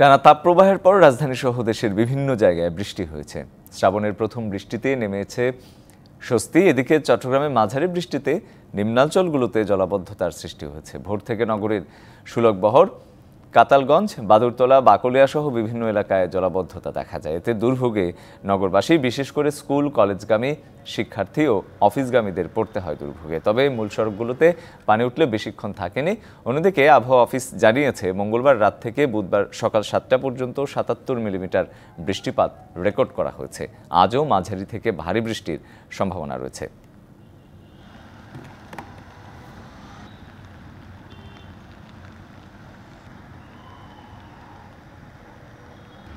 টানা তাপপ্রবাহের পর রাজধানীসহ দেশের বিভিন্ন জায়গায় বৃষ্টি হয়েছে শ্রাবণের প্রথম বৃষ্টিতে নেমেছে স্বস্তি এদিকে চট্টগ্রামে মাঝারি বৃষ্টিতে নিম্নাঞ্চলগুলোতে জলাবদ্ধতার সৃষ্টি হয়েছে ভোর থেকে সুলক সুলকবহর কাতালগঞ্জ বাদুরতলা বাকলিয়া সহ বিভিন্ন এলাকায় জলাবদ্ধতা দেখা যায় এতে দুর্ভোগে নগরবাসী বিশেষ করে স্কুল কলেজগামী শিক্ষার্থী ও অফিসগামীদের পড়তে হয় দুর্ভোগে তবে মূল সড়কগুলোতে পানি উঠলে বেশিক্ষণ থাকেনি অন্যদিকে আবহাওয়া অফিস জানিয়েছে মঙ্গলবার রাত থেকে বুধবার সকাল সাতটা পর্যন্ত সাতাত্তর মিলিমিটার বৃষ্টিপাত রেকর্ড করা হয়েছে আজও মাঝারি থেকে ভারী বৃষ্টির সম্ভাবনা রয়েছে